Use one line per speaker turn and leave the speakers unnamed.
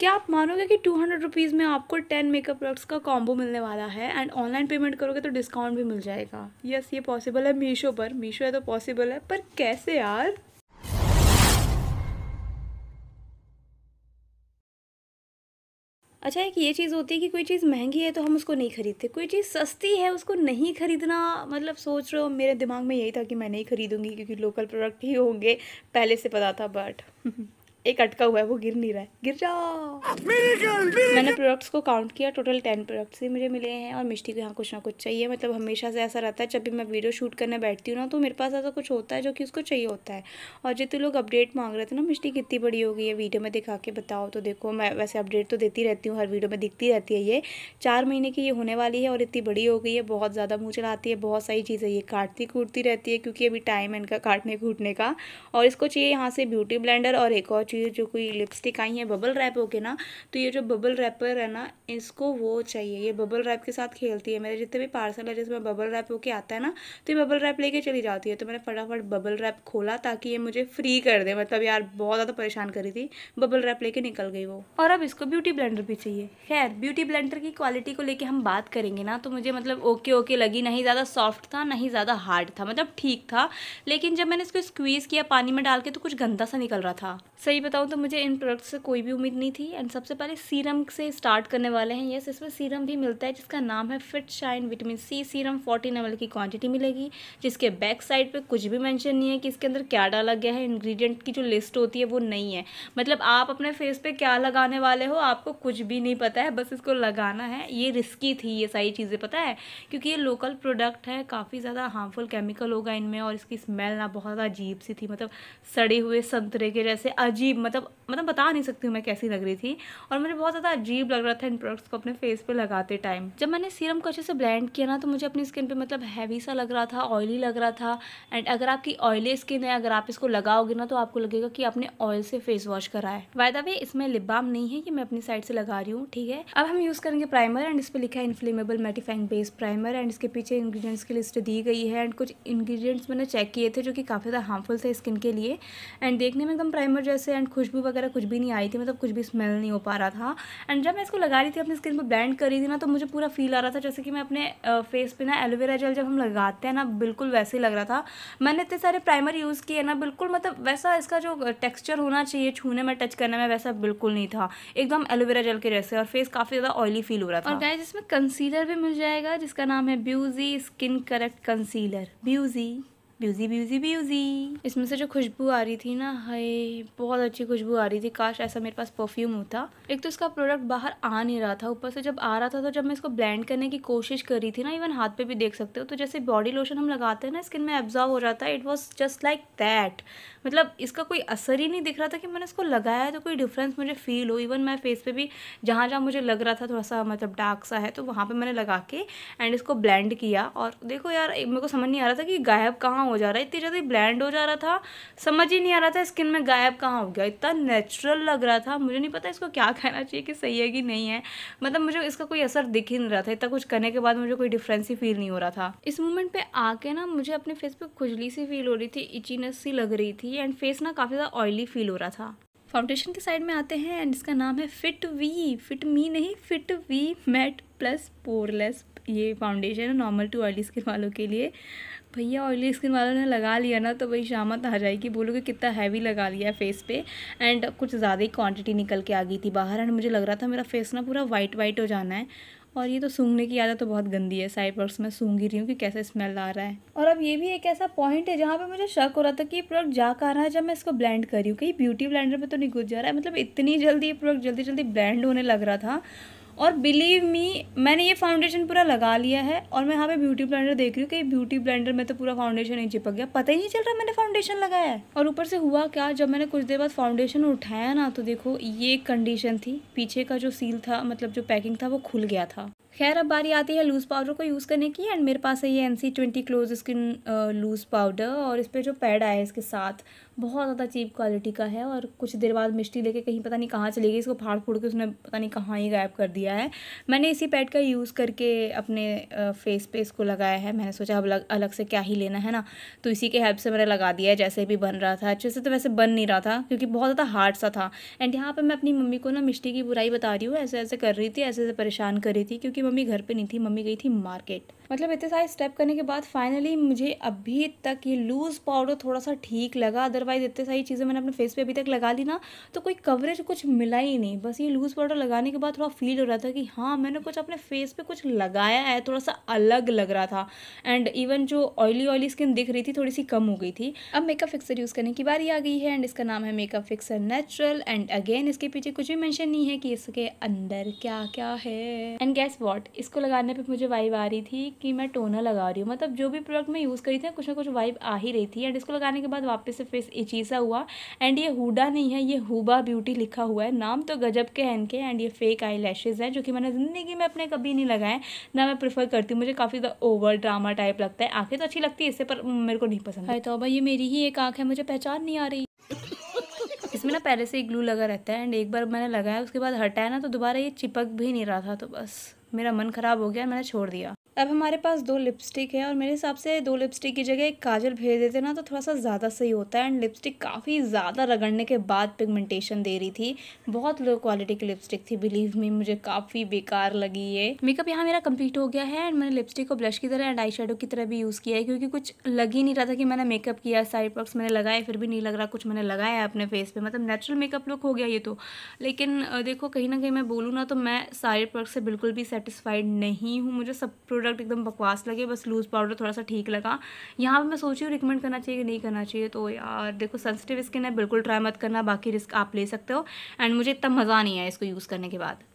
क्या आप मानोगे कि टू हंड्रेड रुपीज़ में आपको टेन मेकअप प्रोडक्ट्स का कॉम्बो मिलने वाला है एंड ऑनलाइन पेमेंट करोगे तो डिस्काउंट भी मिल जाएगा यस yes, ये पॉसिबल है मीशो पर मीशो है तो पॉसिबल है पर कैसे यार अच्छा एक ये चीज़ होती है कि कोई चीज़ महंगी है तो हम उसको नहीं खरीदते कोई चीज़ सस्ती है उसको नहीं खरीदना मतलब सोच रहे हो मेरे दिमाग में यही था कि मैं नहीं खरीदूंगी क्योंकि लोकल प्रोडक्ट ही होंगे पहले से पता था बट एक अटका हुआ है वो गिर नहीं रहा है गिर जाओ मैंने प्रोडक्ट्स को काउंट किया टोटल टेन प्रोडक्ट्स ही मुझे मिले हैं और मिष्टी को यहाँ कुछ ना कुछ चाहिए मतलब हमेशा से ऐसा रहता है जब भी मैं वीडियो शूट करने बैठती हूँ ना तो मेरे पास ऐसा कुछ होता है जो कि उसको चाहिए होता है और जितने लोग अपडेट मांग रहे थे ना मिष्टी कितनी बड़ी हो गई है वीडियो में दिखा के बताओ तो देखो मैं वैसे अपडेट तो देती रहती हूँ हर वीडियो में दिखती रहती है ये चार महीने की ये होने वाली है और इतनी बड़ी हो गई है बहुत ज़्यादा मुँह चलाती है बहुत सारी चीज़ें ये काटती कूटती रहती है क्योंकि अभी टाइम है इनका काटने कूटने का और इसको चाहिए यहाँ से ब्यूटी ब्लेंडर और एक और चाहिए जो कोई लिपस्टिक आई है बबल रैप होके ना तो ये जो बबल रैपर है ना इसको वो चाहिए ये बबल रैप के साथ खेलती है मेरे जितने भी पार्सल है जिसमें बबल रैप होके आता है ना तो ये बबल रैप लेके चली जाती है तो मैंने फटाफट बबल रैप खोला ताकि ये मुझे फ्री कर दे मतलब यार बहुत ज़्यादा परेशान करी थी बबल रैप लेके निकल गई वो और अब इसको ब्यूटी ब्लेंडर भी चाहिए खैर ब्यूटी ब्लेंडर की क्वालिटी को लेकर हम बात करेंगे ना तो मुझे मतलब ओके ओके लगी नहीं ज़्यादा सॉफ्ट था ना ज़्यादा हार्ड था मतलब ठीक था लेकिन जब मैंने इसको स्क्वीज़ किया पानी में डाल के तो कुछ गंदा सा निकल रहा था सही सही बताऊँ तो मुझे इन प्रोडक्ट से कोई भी उम्मीद नहीं थी एंड सबसे पहले सीरम से स्टार्ट करने वाले हैं यस इसमें सीरम भी मिलता है जिसका नाम है fit shine vitamin C serum fourteen M की क्वांटिटी मिलेगी जिसके बैक साइड पर कुछ भी मैंशन नहीं है कि इसके अंदर क्या डाला गया है इन्ग्रीडियंट की जो लिस्ट होती है वो नहीं है मतलब आप अपने फेस पर क्या लगाने वाले हो आपको कुछ भी नहीं पता है बस इसको लगाना है ये रिस्की थी ये सारी चीज़ें पता है क्योंकि ये लोकल प्रोडक्ट है काफ़ी ज़्यादा हार्मफुल केमिकल होगा इनमें और इसकी स्मेल ना बहुत अजीब सी थी मतलब सड़े हुए संतरे के जैसे अजीब अजीब मतलब मतलब बता नहीं सकती हूँ मैं कैसी लग रही थी और मुझे बहुत ज़्यादा अजीब लग रहा था इन प्रोडक्ट्स को अपने फेस पे लगाते टाइम जब मैंने सीरम को अच्छे से ब्लेंड किया ना तो मुझे अपनी स्किन पे मतलब हैवी सा लग रहा था ऑयली लग रहा था एंड अगर आपकी ऑयली स्किन है अगर आप इसको लगाओगे ना तो आपको लगेगा कि आपने ऑयल से फेस वॉश करा है वायदा भी इसमें लिबाम नहीं है ये मैं अपनी साइड से लगा रही हूँ ठीक है अब हम यूज़ करेंगे प्राइमर एंड इस पर लिखा है inflammable mattifying base primer and इसके पीछे इंग्रीडियंट्स की लिस्ट दी गई है एंड कुछ इंग्रीडियंट्स मैंने चेक किए थे जो कि काफ़ी ज़्यादा हार्मफुल थे स्किन के लिए एंड देखने में एकदम प्राइमर जैसे एंड खुशबू वगैरह कुछ भी नहीं आई थी मतलब कुछ भी स्मेल नहीं हो पा रहा था एंड जब मैं इसको लगा रही थी अपनी स्किन पर ब्लेंड कर रही थी ना तो मुझे पूरा फील आ रहा था जैसे कि मैं अपने फेस पर ना एलोवेरा जेल जब हम लगाते हैं ना बिल्कुल वैसे ही लग रहा था मैंने इतने सारे प्राइमर यूज़ किए ना बिल्कुल मतलब वैसा इसका जो टेक्स्चर होना चाहिए छूने में टच करने में वैसा बिल्कुल नहीं था एकदम एलोवेरा जेल के जैसे और फेस काफ़ी ज़्यादा ऑयली फील हो रहा था और गाइज इसमें कंसीलर भी मिल जाएगा जिसका नाम है ब्यूजी स्किन करेक्ट कंसीलर ब्यूजी ब्यूजी ब्यूजी ब्यूजी इसमें से जो खुशबू आ रही थी ना हाय बहुत अच्छी खुशबू आ रही थी काश ऐसा मेरे पास परफ्यूम होता एक तो इसका प्रोडक्ट बाहर आ नहीं रहा था ऊपर से जब आ रहा था तो जब मैं इसको ब्लेंड करने की कोशिश कर रही थी ना इवन हाथ पे भी देख सकते हो तो जैसे बॉडी लोशन हम लगाते हैं ना स्किन में एब्जॉर्व हो जाता है it was just like that मतलब इसका कोई असर ही नहीं दिख रहा था कि मैंने इसको लगाया तो कोई डिफरेंस मुझे फील हो इवन मैं फेस पे भी जहाँ जहाँ मुझे लग रहा था थोड़ा सा मतलब डार्क सा है तो वहाँ पर मैंने लगा के एंड इसको ब्लेंड किया और देखो यार मेरे को समझ नहीं आ रहा था कि गायब कहाँ हो जा रहा है इतनी ज़्यादा ब्लैंड हो जा रहा था समझ ही नहीं आ रहा था स्किन में गायब कहाँ हो गया इतना नेचुरल लग रहा था मुझे नहीं पता इसको क्या कहना चाहिए कि सही है कि नहीं है मतलब मुझे इसका कोई असर दिख ही नहीं रहा था इतना कुछ करने के बाद मुझे कोई डिफ्रेंस ही फील नहीं हो रहा था इस मोमेंट पर आके ना मुझे अपने फेस पर खुजली सी फील हो रही थी इचीनस सी लग रही थी एंड फेस ना काफ़ी ज़्यादा ऑयली फील हो रहा था फाउंडेशन के साइड में आते हैं एंड इसका नाम है फिट वी फिट मी नहीं फिट वी मैट प्लस पोरलेस ये फाउंडेशन है नॉर्मल टू ऑयली स्किन वालों के लिए भैया ऑयली स्किन वालों ने लगा लिया ना तो भाई शामत आ जाएगी बोलोगे कितना हैवी लगा लिया है फेस पे एंड कुछ ज़्यादा ही क्वांटिटी निकल के आ गई थी बाहर एंड मुझे लग रहा था मेरा फेस ना पूरा वाइट वाइट हो जाना है और ये तो सूंघने की आदत तो बहुत गंदी है साइड प्रोडक्ट्स मैं सूंघ ही रही हूँ कि कैसे स्मेल आ रहा है और अब ये भी एक ऐसा पॉइंट है जहाँ पे मुझे शक हो रहा था कि ये प्रोडक्ट जा कर रहा है जब मैं इसको ब्लेंड कर रही हूँ कहीं ब्यूटी ब्लेंडर पे तो नहीं घुस जा रहा है मतलब इतनी जल्दी ये प्रोडक्ट जल्दी जल्दी ब्लेंड होने लग रहा था और बिलीव मी मैंने ये फाउंडेशन पूरा लगा लिया है और मैं यहाँ पे ब्यूटी ब्लेंडर देख रही हूँ कि ब्यूटी ब्लेंडर में तो पूरा फाउंडेशन ही चिपक गया पता ही नहीं चल रहा मैंने फाउंडेशन लगाया है और ऊपर से हुआ क्या जब मैंने कुछ देर बाद फाउंडेशन उठाया ना तो देखो ये कंडीशन थी पीछे का जो सील था मतलब जो पैकिंग था वो खुल गया था खैर अब बारी आती है लूज़ पाउडर को यूज़ करने की एंड मेरे पास है ये N C twenty close skin loose powder और इस पर जो पैड आया है इसके साथ बहुत ज़्यादा चीप क्वालिटी का है और कुछ देर बाद मिष्टी लेके कहीं पता नहीं कहाँ चली गई इसको फाड़ फूड़ के उसने पता नहीं कहाँ ही गायब कर दिया है मैंने इसी पैड का यूज़ करके अपने फेस पे इसको लगाया है मैंने सोचा अब अलग अलग से क्या ही लेना है ना तो इसी के हेल्प से मैंने लगा दिया है जैसे भी बन रहा था अच्छे से तो वैसे बन नहीं रहा था क्योंकि बहुत ज़्यादा हार्ड सा था एंड यहाँ पर मैं अपनी मम्मी को ना मिट्टी की बुराई बता रही हूँ ऐसे ऐसे कर रही थी ऐसे ऐसे परेशान कर रही थी क्योंकि मम्मी घर पर नहीं थी मम्मी गई थी मार्केट मतलब इतने सारे स्टेप करने के बाद फाइनली मुझे अभी तक ये लूज़ पाउडर थोड़ा सा ठीक लगा अदरवाइज वाइज इतने सारी चीज़ें मैंने अपने फेस पे अभी तक लगा ली ना तो कोई कवरेज कुछ मिला ही नहीं बस ये लूज़ पाउडर लगाने के बाद थोड़ा फील हो रहा था कि हाँ मैंने कुछ अपने फेस पे कुछ लगाया है थोड़ा सा अलग लग रहा था एंड इवन जो ऑयली ऑयली स्किन दिख रही थी थोड़ी सी कम हो गई थी अब मेकअप फिक्सर यूज़ करने की बारी आ गई है एंड इसका नाम है makeup fixer natural and again इसके पीछे कुछ भी मैंशन नहीं है कि इसके अंदर क्या क्या है एंड गैस वॉट इसको लगाने पर मुझे वाइब आ रही थी कि मैं टोनर लगा रही हूँ मतलब जो भी प्रोडक्ट मैं यूज़ करी थी कुछ ना कुछ वाइब आ ही रही थी एंड इसको लगाने के बाद वापस से फेस इचीसा हुआ एंड ये हुडा नहीं है ये हुबा ब्यूटी लिखा हुआ है नाम तो गजब के हैं इनके एंड ये फेक आई लैशेज़ हैं जो कि मैंने ज़िंदगी में अपने कभी नहीं लगाए ना मैं प्रीफर करती हूँ मुझे काफ़ी ओवर ड्रामा टाइप लगता है आँखें तो अच्छी लगती है इससे पर मेरे को नहीं पसंद है तो भाई ये मेरी ही एक आँख है मुझे पहचान नहीं आ रही इसमें ना पहले से ही ग्लू लगा रहता है एंड एक बार मैंने लगाया उसके बाद हटाया ना तो दोबारा ये चिपक भी नहीं रहा था तो बस मेरा मन ख़राब हो गया मैंने छोड़ दिया अब हमारे पास दो लिपस्टिक है और मेरे हिसाब से दो लिपस्टिक की जगह एक काजल भेज देते ना तो थोड़ा सा ज़्यादा सही होता है एंड लिपस्टिक काफ़ी ज़्यादा रगड़ने के बाद पिगमेंटेशन दे रही थी बहुत लो क्वालिटी की लिपस्टिक थी बिलीव मी मुझे काफ़ी बेकार लगी ये मेकअप यहाँ मेरा कम्प्लीट हो गया है एंड मैंने लिपस्टिक को ब्लश की तरह एंड आई की तरह भी यूज़ किया है क्योंकि कुछ लग ही नहीं रहा था कि मैंने मेकअप किया साइड पर्क्स मैंने लगाए फिर भी नहीं लग रहा कुछ मैंने लगाया अपने फेस पर मतलब नेचुरल मेकअप लुक हो गया ये तो लेकिन देखो कहीं ना कहीं मैं बोलूँ ना तो मैं साइड पर्क से बिल्कुल भी सेटिस्फाइड नहीं हूँ मुझे सब प्रोडक्ट प्रोडक्ट एकदम बकवास लगे बस लूज़ पाउडर थोड़ा सा ठीक लगा यहाँ पर मैं सोची हूँ रिकमेंड करना चाहिए कि नहीं करना चाहिए तो यार देखो सेंसिटिव स्किन है बिल्कुल ट्राई मत करना बाकी रिस्क आप ले सकते हो एंड मुझे इतना मज़ा नहीं आया इसको यूज़ करने के बाद